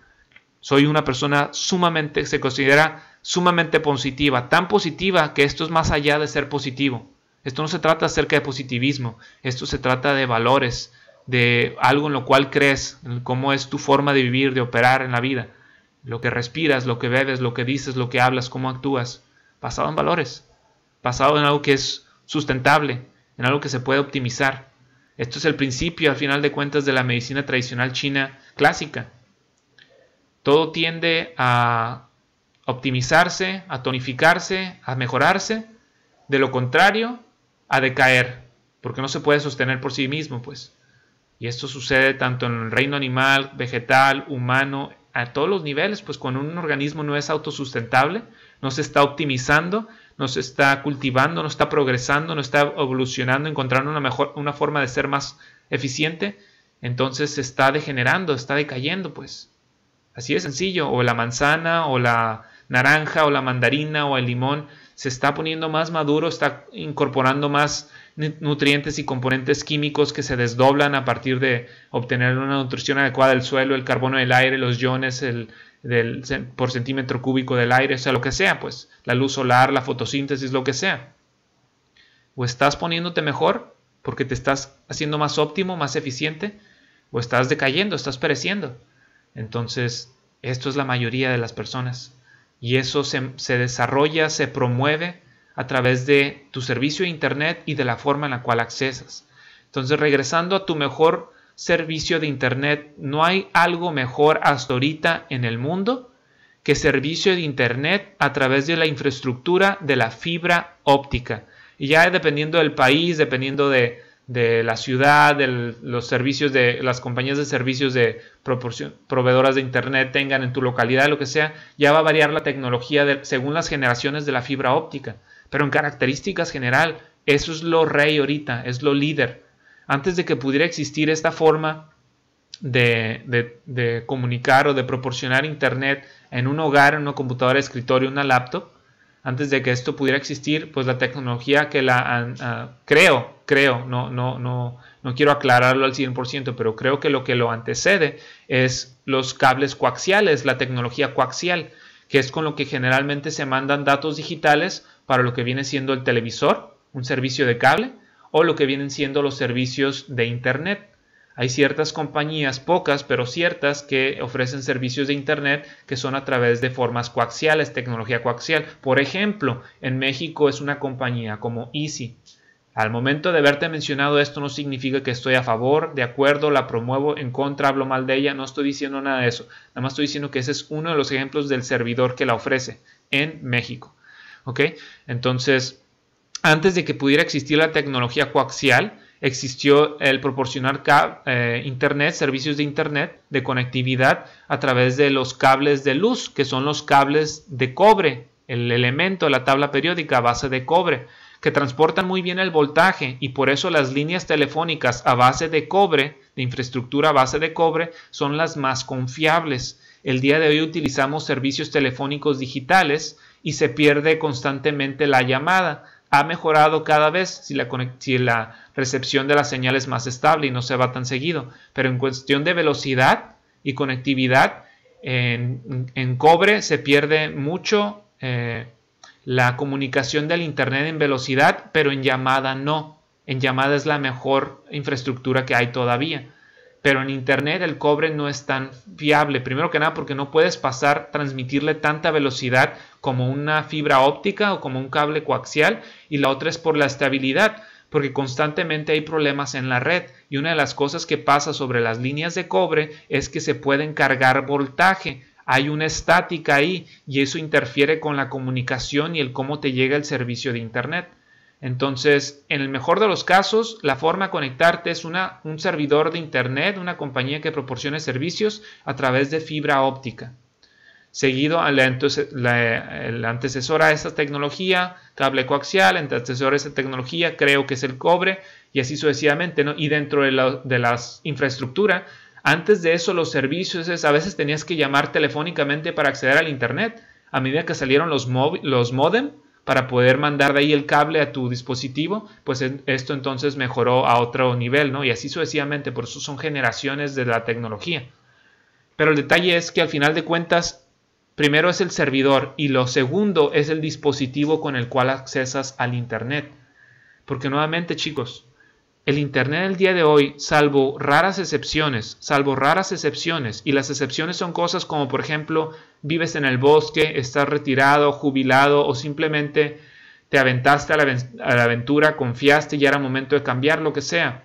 soy una persona sumamente, se considera sumamente positiva, tan positiva que esto es más allá de ser positivo. Esto no se trata acerca de positivismo, esto se trata de valores, de algo en lo cual crees, en cómo es tu forma de vivir, de operar en la vida, lo que respiras, lo que bebes, lo que dices, lo que hablas, cómo actúas, basado en valores, basado en algo que es sustentable, en algo que se puede optimizar. Esto es el principio, al final de cuentas, de la medicina tradicional china clásica. Todo tiende a optimizarse, a tonificarse, a mejorarse. De lo contrario, a decaer, porque no se puede sostener por sí mismo, pues. Y esto sucede tanto en el reino animal, vegetal, humano, a todos los niveles, pues cuando un organismo no es autosustentable, no se está optimizando, no se está cultivando, no está progresando, no está evolucionando, encontrando una, mejor, una forma de ser más eficiente, entonces se está degenerando, está decayendo, pues. Así de sencillo, o la manzana, o la naranja, o la mandarina, o el limón, se está poniendo más maduro, está incorporando más nutrientes y componentes químicos que se desdoblan a partir de obtener una nutrición adecuada del suelo, el carbono del aire, los iones por centímetro cúbico del aire, o sea, lo que sea, pues la luz solar, la fotosíntesis, lo que sea. O estás poniéndote mejor porque te estás haciendo más óptimo, más eficiente, o estás decayendo, estás pereciendo. Entonces, esto es la mayoría de las personas. Y eso se, desarrolla, se promueve a través de tu servicio de Internet y de la forma en la cual accesas. Entonces, regresando a tu mejor servicio de Internet, no hay algo mejor hasta ahorita en el mundo que servicio de Internet a través de la infraestructura de la fibra óptica. Y ya dependiendo del país, dependiendo de, de la ciudad, de los servicios de las compañías de servicios de proveedoras de internet tengan en tu localidad, lo que sea, ya va a variar la tecnología según las generaciones de la fibra óptica. Pero en características general, eso es lo rey ahorita, es lo líder. Antes de que pudiera existir esta forma de, comunicar o de proporcionar internet en un hogar, en una computadora de escritorio, una laptop, antes de que esto pudiera existir, pues la tecnología que la ah, creo, creo, no, no, no, no quiero aclararlo al 100%, pero creo que lo que lo antecede es los cables coaxiales, la tecnología coaxial, que es con lo que generalmente se mandan datos digitales para lo que viene siendo el televisor, un servicio de cable, o lo que vienen siendo los servicios de Internet. Hay ciertas compañías, pocas, pero ciertas, que ofrecen servicios de Internet que son a través de formas coaxiales, tecnología coaxial. Por ejemplo, en México es una compañía como Easy. Al momento de haberte mencionado esto no significa que estoy a favor, de acuerdo, la promuevo, en contra, hablo mal de ella, no estoy diciendo nada de eso. Nada más estoy diciendo que ese es uno de los ejemplos del servidor que la ofrece en México. ¿Ok? Entonces, antes de que pudiera existir la tecnología coaxial, existió el proporcionar eh, Internet, servicios de Internet, de conectividad a través de los cables de luz, que son los cables de cobre, el elemento, la tabla periódica a base de cobre, que transportan muy bien el voltaje y por eso las líneas telefónicas a base de cobre, de infraestructura a base de cobre, son las más confiables. El día de hoy utilizamos servicios telefónicos digitales y se pierde constantemente la llamada ha mejorado cada vez si la, recepción de la señal es más estable y no se va tan seguido. Pero en cuestión de velocidad y conectividad, en, cobre se pierde mucho eh, la comunicación del Internet en velocidad, pero en llamada no. En llamada es la mejor infraestructura que hay todavía. Pero en Internet el cobre no es tan fiable. Primero que nada porque no puedes pasar, transmitirle tanta velocidad como una fibra óptica o como un cable coaxial y la otra es por la estabilidad porque constantemente hay problemas en la red y una de las cosas que pasa sobre las líneas de cobre es que se pueden cargar voltaje hay una estática ahí y eso interfiere con la comunicación y el cómo te llega el servicio de Internet. Entonces, en el mejor de los casos, la forma de conectarte es un servidor de Internet, una compañía que proporcione servicios a través de fibra óptica. Seguido a la, antecesora a esta tecnología, cable coaxial, antecesora a esa tecnología, creo que es el cobre, y así sucesivamente, ¿no? Y dentro de la de las infraestructura, antes de eso los servicios, a veces tenías que llamar telefónicamente para acceder al Internet, a medida que salieron los, los modem, para poder mandar de ahí el cable a tu dispositivo, pues esto entonces mejoró a otro nivel, ¿no? Y así sucesivamente, por eso son generaciones de la tecnología. Pero el detalle es que al final de cuentas, Primero es el servidor y lo segundo es el dispositivo con el cual accesas al Internet. Porque nuevamente chicos, el Internet el día de hoy, salvo raras excepciones, salvo raras excepciones, y las excepciones son cosas como por ejemplo vives en el bosque, estás retirado, jubilado o simplemente te aventaste a la, a la aventura, confiaste y era momento de cambiar lo que sea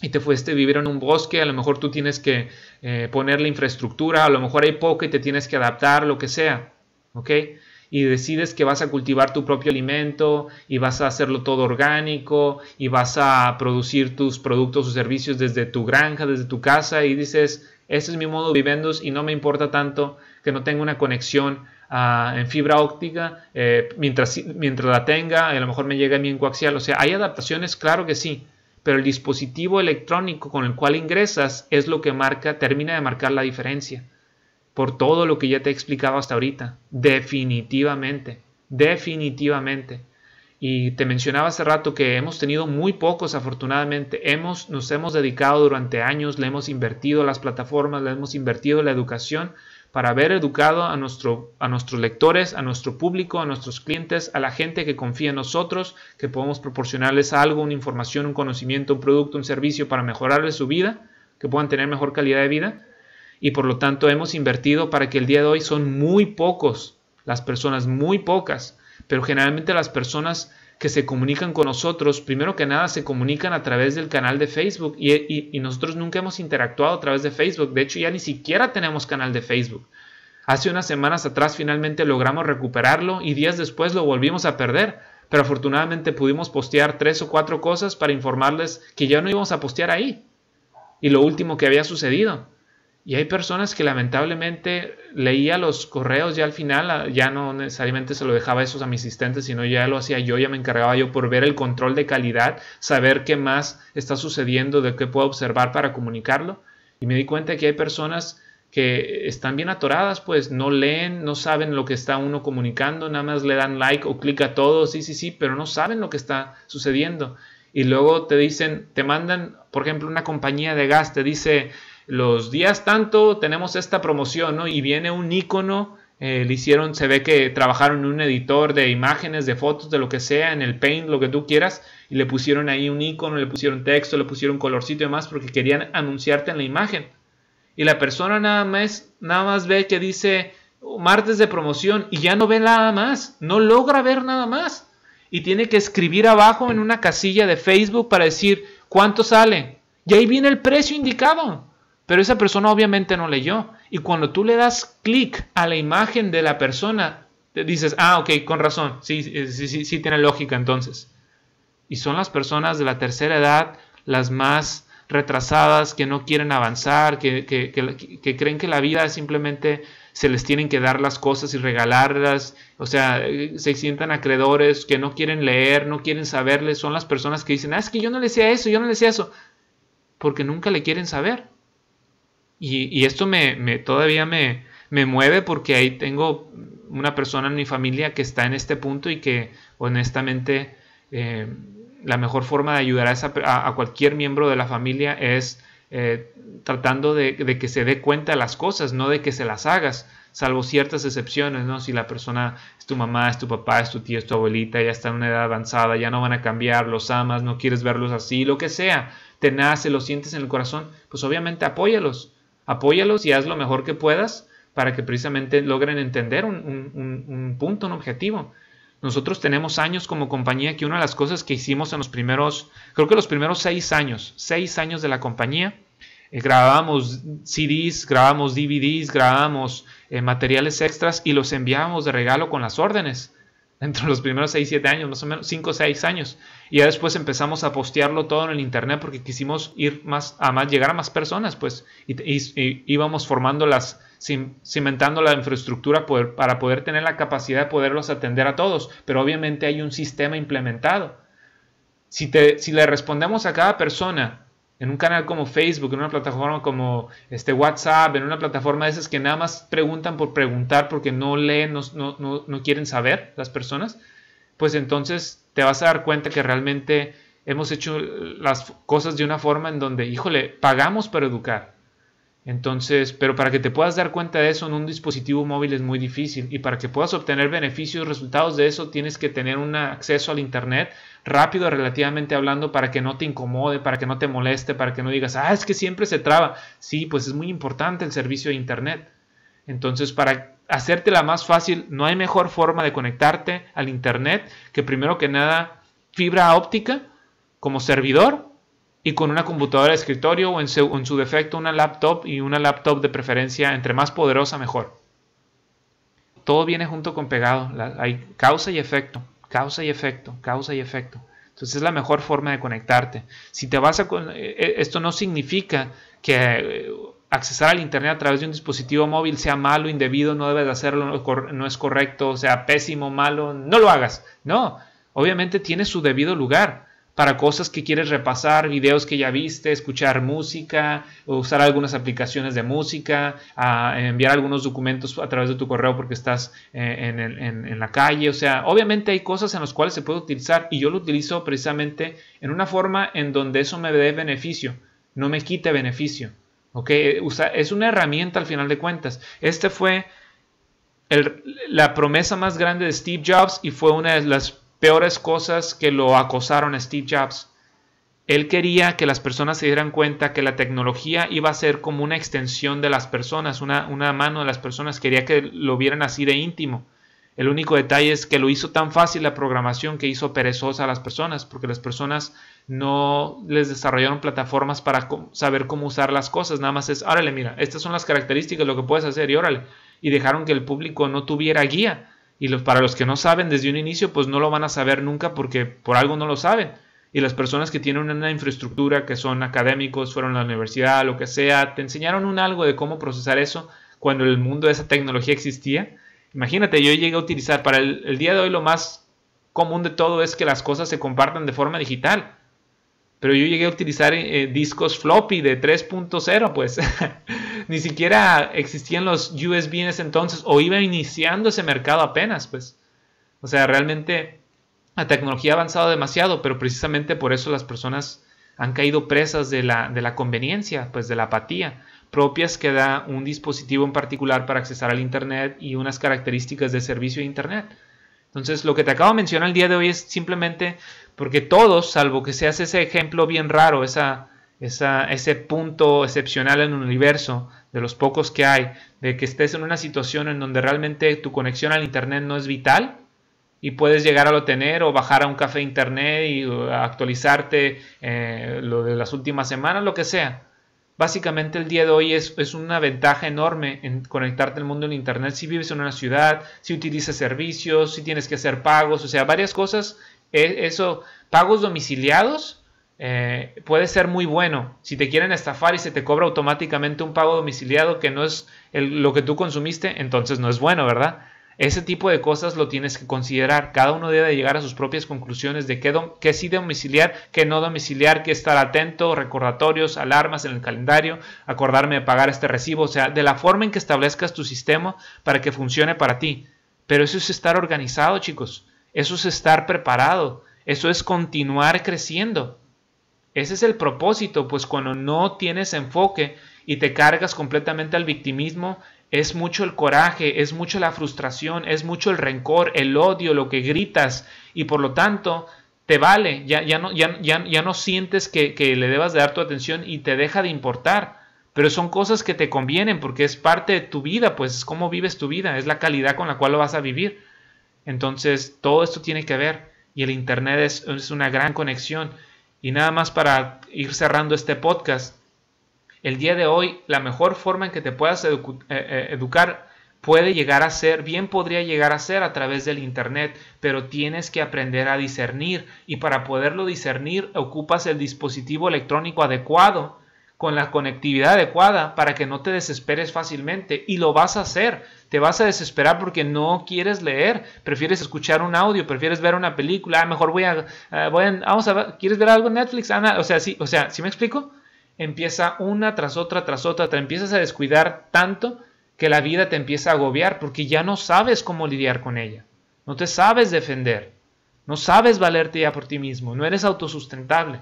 y te fuiste a vivir en un bosque, a lo mejor tú tienes que eh, poner la infraestructura, a lo mejor hay poco y te tienes que adaptar, lo que sea, ¿ok? Y decides que vas a cultivar tu propio alimento y vas a hacerlo todo orgánico y vas a producir tus productos o servicios desde tu granja, desde tu casa y dices, ese es mi modo de vivendos y no me importa tanto que no tenga una conexión ah, en fibra óptica, eh, mientras, mientras la tenga, a lo mejor me llega a mi en coaxial, o sea, hay adaptaciones, claro que sí, pero el dispositivo electrónico con el cual ingresas es lo que marca, termina de marcar la diferencia. Por todo lo que ya te he explicado hasta ahorita. Definitivamente, definitivamente. Y te mencionaba hace rato que hemos tenido muy pocos, afortunadamente. Hemos, nos hemos dedicado durante años, le hemos invertido las plataformas, le hemos invertido la educación para haber educado a, nuestros lectores, a nuestro público, a nuestros clientes, a la gente que confía en nosotros, que podemos proporcionarles algo, una información, un conocimiento, un producto, un servicio para mejorarles su vida, que puedan tener mejor calidad de vida. Y por lo tanto hemos invertido para que el día de hoy son muy pocos, las personas muy pocas, pero generalmente las personas que se comunican con nosotros, primero que nada se comunican a través del canal de Facebook y, nosotros nunca hemos interactuado a través de Facebook. De hecho, ya ni siquiera tenemos canal de Facebook. Hace unas semanas atrás finalmente logramos recuperarlo y días después lo volvimos a perder. Pero afortunadamente pudimos postear tres o cuatro cosas para informarles que ya no íbamos a postear ahí. Y lo último que había sucedido. Y hay personas que lamentablemente leía los correos ya al final, ah, ya no necesariamente se lo dejaba esos a mis asistentes, sino ya lo hacía yo, ya me encargaba yo por ver el control de calidad, saber qué más está sucediendo, de qué puedo observar para comunicarlo. Y me di cuenta que hay personas que están bien atoradas, pues no leen, no saben lo que está uno comunicando, nada más le dan like o clic a todo, sí, sí, sí, pero no saben lo que está sucediendo. Y luego te dicen, te mandan, por ejemplo, una compañía de gas, te dice, los días tanto tenemos esta promoción, ¿no? Y viene un icono, eh, le hicieron, se ve que trabajaron en un editor de imágenes, de fotos, de lo que sea, en el Paint, lo que tú quieras, y le pusieron ahí un icono, le pusieron texto, le pusieron colorcito y demás porque querían anunciarte en la imagen. Y la persona nada más, nada más ve que dice oh, martes de promoción y ya no ve nada más, no logra ver nada más. Y tiene que escribir abajo en una casilla de Facebook para decir cuánto sale. Y ahí viene el precio indicado. Pero esa persona obviamente no leyó. Y cuando tú le das clic a la imagen de la persona, te dices, ah, ok, con razón, sí, sí, eh, sí, tiene lógica entonces. Y son las personas de la tercera edad las más retrasadas, que no quieren avanzar, que, creen que la vida es simplemente se les tienen que dar las cosas y regalarlas, o sea, eh, se sientan acreedores, que no quieren leer, no quieren saberles, son las personas que dicen, ah, es que yo no le sé eso, yo no le sé eso, porque nunca le quieren saber. Y, esto me, me todavía me, me, mueve porque ahí tengo una persona en mi familia que está en este punto y que honestamente eh, la mejor forma de ayudar a, esa, a, cualquier miembro de la familia es eh, tratando de, que se dé cuenta las cosas, no de que se las hagas, salvo ciertas excepciones, ¿no? Si la persona es tu mamá, es tu papá, es tu tío, es tu abuelita, ya está en una edad avanzada, ya no van a cambiar, los amas, no quieres verlos así, lo que sea, te nace, lo sientes en el corazón, pues obviamente apóyalos apóyalos y haz lo mejor que puedas para que precisamente logren entender un, punto, un objetivo. Nosotros tenemos años como compañía que una de las cosas que hicimos en los primeros, creo que los primeros seis años, seis años de la compañía, grabamos eh, grabábamos CDs, grabábamos DVDs, grabábamos eh, materiales extras y los enviábamos de regalo con las órdenes dentro de los primeros 6, 7 años, más o menos 5, 6 años. Y ya después empezamos a postearlo todo en el internet porque quisimos ir más, a más, llegar a más personas, pues, y, íbamos formando las, cimentando la infraestructura para poder tener la capacidad de poderlos atender a todos. Pero obviamente hay un sistema implementado. Si, si le respondemos a cada persona en un canal como Facebook, en una plataforma como este WhatsApp, en una plataforma de esas que nada más preguntan por preguntar porque no leen, no, no, quieren saber las personas, pues entonces te vas a dar cuenta que realmente hemos hecho las cosas de una forma en donde, híjole, pagamos para educar. Entonces, pero para que te puedas dar cuenta de eso en un dispositivo móvil es muy difícil y para que puedas obtener beneficios y resultados de eso tienes que tener un acceso al Internet rápido relativamente hablando para que no te incomode, para que no te moleste, para que no digas, ah, es que siempre se traba. Sí, pues es muy importante el servicio de Internet. Entonces, para hacértela más fácil, no hay mejor forma de conectarte al Internet que primero que nada fibra óptica como servidor y con una computadora de escritorio o en su, defecto una laptop y una laptop de preferencia entre más poderosa mejor. Todo viene junto con pegado, hay causa y efecto, causa y efecto, causa y efecto. Entonces es la mejor forma de conectarte. Si te vas a eh, eh, esto no significa que eh, accesar al internet a través de un dispositivo móvil sea malo, indebido, no debes hacerlo, no es correcto, sea pésimo, malo, no lo hagas. No, obviamente tiene su debido lugar para cosas que quieres repasar, videos que ya viste, escuchar música, usar algunas aplicaciones de música, enviar algunos documentos a través de tu correo porque estás eh, en, la calle. O sea, obviamente hay cosas en las cuales se puede utilizar y yo lo utilizo precisamente en una forma en donde eso me dé beneficio, no me quite beneficio. es una herramienta al final de cuentas. Este fue la promesa más grande de Steve Jobs y fue una de las peores cosas que lo acosaron a Steve Jobs. Él quería que las personas se dieran cuenta que la tecnología iba a ser como una extensión de las personas, una, mano de las personas. Quería que lo vieran así de íntimo. El único detalle es que lo hizo tan fácil la programación que hizo perezosa a las personas, porque las personas no les desarrollaron plataformas para saber cómo usar las cosas, nada más es, órale, mira, estas son las características, lo que puedes hacer y órale. Y dejaron que el público no tuviera guía. Y los, para los que no saben desde un inicio, pues no lo van a saber nunca porque por algo no lo saben. Y las personas que tienen una infraestructura, que son académicos, fueron a la universidad, lo que sea, te enseñaron un algo de cómo procesar eso cuando el mundo de esa tecnología existía. Imagínate, yo llegué a utilizar para el, el día de hoy lo más común de todo es que las cosas se compartan de forma digital pero yo llegué a utilizar eh, eh, discos floppy de 3.0, pues <laughs> ni siquiera existían los USB en ese entonces o iba iniciando ese mercado apenas, pues. O sea, realmente la tecnología ha avanzado demasiado, pero precisamente por eso las personas han caído presas de la, de la conveniencia, pues de la apatía, propias que da un dispositivo en particular para accesar al Internet y unas características de servicio de Internet. Entonces, lo que te acabo de mencionar el día de hoy es simplemente porque todos, salvo que seas ese ejemplo bien raro, esa, ese punto excepcional en el universo, de los pocos que hay, de que estés en una situación en donde realmente tu conexión al Internet no es vital y puedes llegar a lo tener o bajar a un café Internet y uh, actualizarte eh, lo de las últimas semanas, lo que sea. Básicamente el día de hoy es, es una ventaja enorme en conectarte al mundo en Internet si vives en una ciudad, si utilizas servicios, si tienes que hacer pagos, o sea, varias cosas e, eso, pagos domiciliados eh, puede ser muy bueno. Si te quieren estafar y se te cobra automáticamente un pago domiciliado que no es lo que tú consumiste, entonces no es bueno, ¿verdad? Ese tipo de cosas lo tienes que considerar. Cada uno debe llegar a sus propias conclusiones de qué, qué sí domiciliar, qué no domiciliar, qué estar atento, recordatorios, alarmas en el calendario, acordarme de pagar este recibo, o sea, de la forma en que establezcas tu sistema para que funcione para ti. Pero eso es estar organizado, chicos. Eso es estar preparado. Eso es continuar creciendo. Ese es el propósito, pues cuando no tienes enfoque y te cargas completamente al victimismo, es mucho el coraje, es mucho la frustración, es mucho el rencor, el odio, lo que gritas y por lo tanto te vale, ya, ya, no, ya, ya no, sientes que, le debas de dar tu atención y te deja de importar. Pero son cosas que te convienen porque es parte de tu vida, pues es cómo vives tu vida, es la calidad con la cual lo vas a vivir. Entonces, todo esto tiene que ver y el Internet es, una gran conexión. Y nada más para ir cerrando este podcast, el día de hoy la mejor forma en que te puedas eh, eh, educar puede llegar a ser, bien podría llegar a ser a través del Internet, pero tienes que aprender a discernir y para poderlo discernir ocupas el dispositivo electrónico adecuado con la conectividad adecuada para que no te desesperes fácilmente y lo vas a hacer. Te vas a desesperar porque no quieres leer, prefieres escuchar un audio, prefieres ver una película, ah, mejor ah, voy a, vamos a ver, ¿quieres ver algo en Netflix? Ah, o sea, sí, o sea, ¿sí me explico? Empieza una tras otra, tras otra, te empiezas a descuidar tanto que la vida te empieza a agobiar porque ya no sabes cómo lidiar con ella, no te sabes defender, no sabes valerte ya por ti mismo, no eres autosustentable.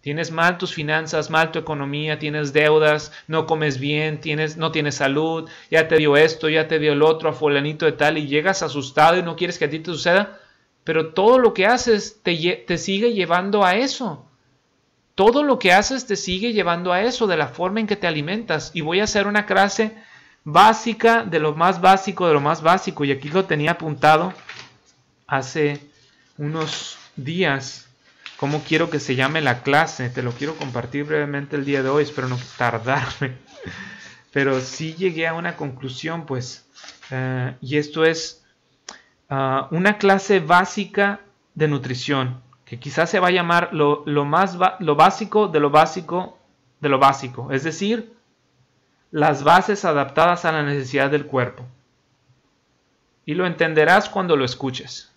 Tienes mal tus finanzas, mal tu economía, tienes deudas, no comes bien, tienes, no tienes salud, ya te dio esto, ya te dio el otro, a fulanito de tal, y llegas asustado y no quieres que a ti te suceda, pero todo lo que haces te, te sigue llevando a eso. Todo lo que haces te sigue llevando a eso, de la forma en que te alimentas. Y voy a hacer una clase básica de lo más básico, de lo más básico, y aquí lo tenía apuntado hace unos días cómo quiero que se llame la clase. Te lo quiero compartir brevemente el día de hoy, espero no tardarme. <laughs> Pero sí llegué a una conclusión, pues, eh, y esto es ah, una clase básica de nutrición, que quizás se va a llamar lo, lo más lo básico de lo básico de lo básico, es decir, las bases adaptadas a la necesidad del cuerpo. Y lo entenderás cuando lo escuches.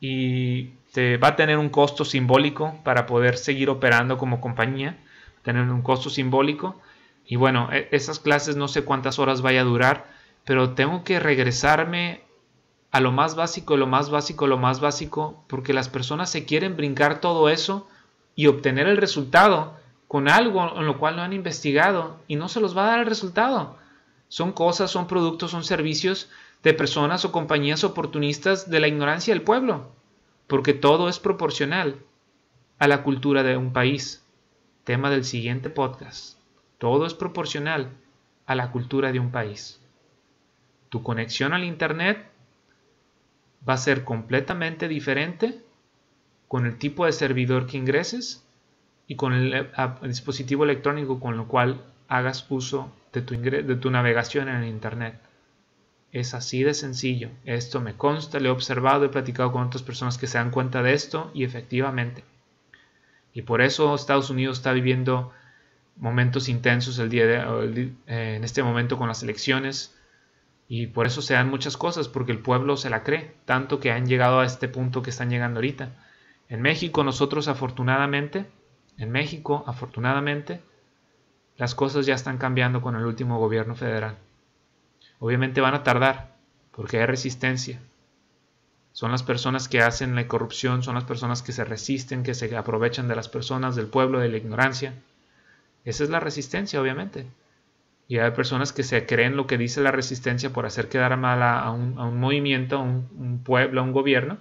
Y este, va a tener un costo simbólico para poder seguir operando como compañía, tener un costo simbólico. Y bueno, e, esas clases no sé cuántas horas vaya a durar, pero tengo que regresarme a lo más básico, lo más básico, lo más básico, porque las personas se quieren brincar todo eso y obtener el resultado con algo en lo cual no han investigado y no se los va a dar el resultado. Son cosas, son productos, son servicios de personas o compañías oportunistas de la ignorancia del pueblo porque todo es proporcional a la cultura de un país. Tema del siguiente podcast. Todo es proporcional a la cultura de un país. Tu conexión al Internet va a ser completamente diferente con el tipo de servidor que ingreses y con el, eh, dispositivo electrónico con lo cual hagas uso de tu, de tu navegación en el Internet. Es así de sencillo. Esto me consta, lo he observado, he platicado con otras personas que se dan cuenta de esto y efectivamente. Y por eso Estados Unidos está viviendo momentos intensos el día eh, en este momento con las elecciones y por eso se dan muchas cosas porque el pueblo se la cree tanto que han llegado a este punto que están llegando ahorita en México nosotros afortunadamente en México afortunadamente las cosas ya están cambiando con el último gobierno federal Obviamente van a tardar, porque hay resistencia. Son las personas que hacen la corrupción, son las personas que se resisten, que se aprovechan de las personas, del pueblo, de la ignorancia. Esa es la resistencia, obviamente. Y hay personas que se creen lo que dice la resistencia por hacer quedar mal a, un, a un movimiento, a un, pueblo, a un gobierno.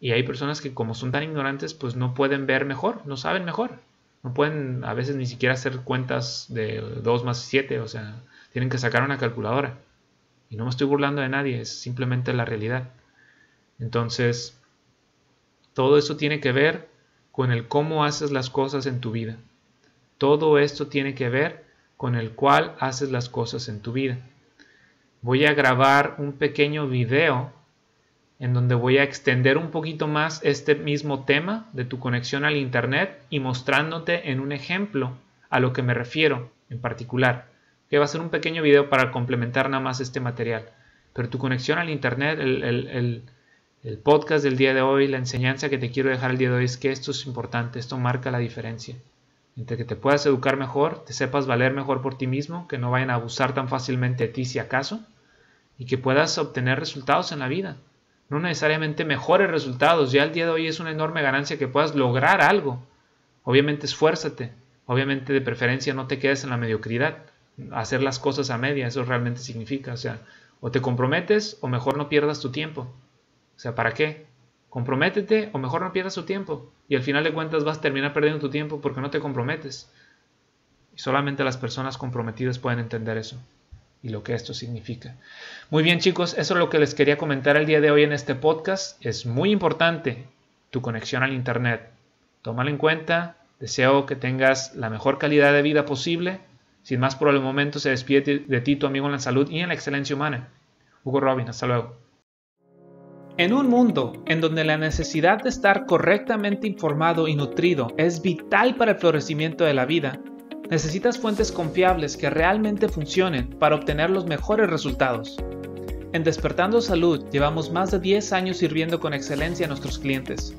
Y hay personas que como son tan ignorantes, pues no pueden ver mejor, no saben mejor. No pueden a veces ni siquiera hacer cuentas de 2 más 7, o sea, tienen que sacar una calculadora. Y no me estoy burlando de nadie, es simplemente la realidad. Entonces, todo eso tiene que ver con el cómo haces las cosas en tu vida. Todo esto tiene que ver con el cual haces las cosas en tu vida. Voy a grabar un pequeño video en donde voy a extender un poquito más este mismo tema de tu conexión al Internet y mostrándote en un ejemplo a lo que me refiero en particular que va a ser un pequeño video para complementar nada más este material. Pero tu conexión al Internet, el, podcast del día de hoy, la enseñanza que te quiero dejar el día de hoy es que esto es importante, esto marca la diferencia. Entre que te puedas educar mejor, te sepas valer mejor por ti mismo, que no vayan a abusar tan fácilmente de ti si acaso, y que puedas obtener resultados en la vida. No necesariamente mejores resultados, ya el día de hoy es una enorme ganancia que puedas lograr algo. Obviamente esfuérzate, obviamente de preferencia no te quedes en la mediocridad hacer las cosas a media, eso realmente significa, o sea, o te comprometes o mejor no pierdas tu tiempo. O sea, ¿para qué? Comprométete o mejor no pierdas tu tiempo. Y al final de cuentas vas a terminar perdiendo tu tiempo porque no te comprometes. Y solamente las personas comprometidas pueden entender eso y lo que esto significa. Muy bien chicos, eso es lo que les quería comentar el día de hoy en este podcast. Es muy importante tu conexión al Internet. Tómalo en cuenta. Deseo que tengas la mejor calidad de vida posible sin más por el momento, se despide de ti tu amigo en la salud y en la excelencia humana. Hugo Robin, hasta luego. En un mundo en donde la necesidad de estar correctamente informado y nutrido es vital para el florecimiento de la vida, necesitas fuentes confiables que realmente funcionen para obtener los mejores resultados. En Despertando Salud llevamos más de 10 años sirviendo con excelencia a nuestros clientes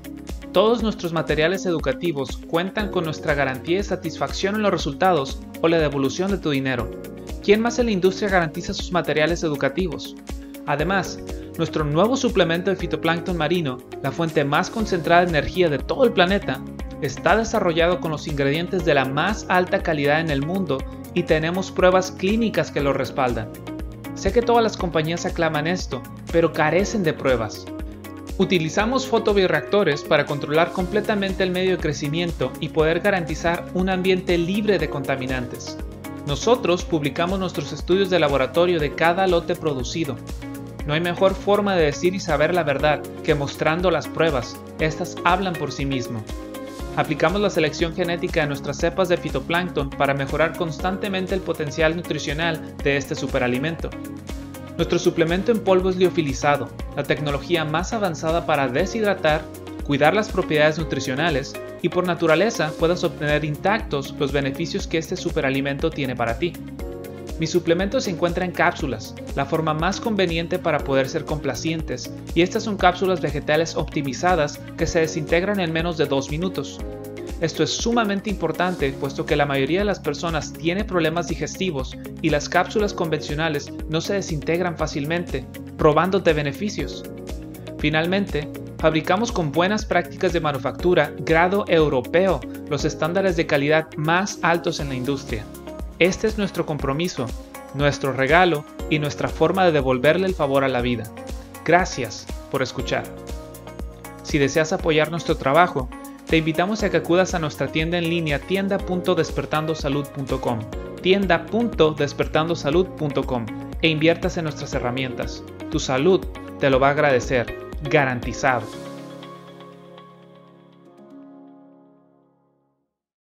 todos nuestros materiales educativos cuentan con nuestra garantía de satisfacción en los resultados o la devolución de tu dinero. ¿Quién más en la industria garantiza sus materiales educativos? Además, nuestro nuevo suplemento de fitoplancton marino, la fuente más concentrada de energía de todo el planeta, está desarrollado con los ingredientes de la más alta calidad en el mundo y tenemos pruebas clínicas que lo respaldan. Sé que todas las compañías aclaman esto, pero carecen de pruebas. Utilizamos fotobioreactores para controlar completamente el medio de crecimiento y poder garantizar un ambiente libre de contaminantes. Nosotros publicamos nuestros estudios de laboratorio de cada lote producido. No hay mejor forma de decir y saber la verdad que mostrando las pruebas, estas hablan por sí mismo. Aplicamos la selección genética de nuestras cepas de fitoplancton para mejorar constantemente el potencial nutricional de este superalimento. Nuestro suplemento en polvo es liofilizado, la tecnología más avanzada para deshidratar, cuidar las propiedades nutricionales y por naturaleza puedas obtener intactos los beneficios que este superalimento tiene para ti. Mi suplemento se encuentra en cápsulas, la forma más conveniente para poder ser complacientes, y estas son cápsulas vegetales optimizadas que se desintegran en menos de 2 minutos. Esto es sumamente importante puesto que la mayoría de las personas tiene problemas digestivos y las cápsulas convencionales no se desintegran fácilmente, probándote beneficios. Finalmente, fabricamos con buenas prácticas de manufactura grado europeo los estándares de calidad más altos en la industria. Este es nuestro compromiso, nuestro regalo y nuestra forma de devolverle el favor a la vida. Gracias por escuchar. Si deseas apoyar nuestro trabajo, te invitamos a que acudas a nuestra tienda en línea tienda.despertandosalud.com, tienda.despertandosalud.com e inviertas en nuestras herramientas. Tu salud te lo va a agradecer, garantizado.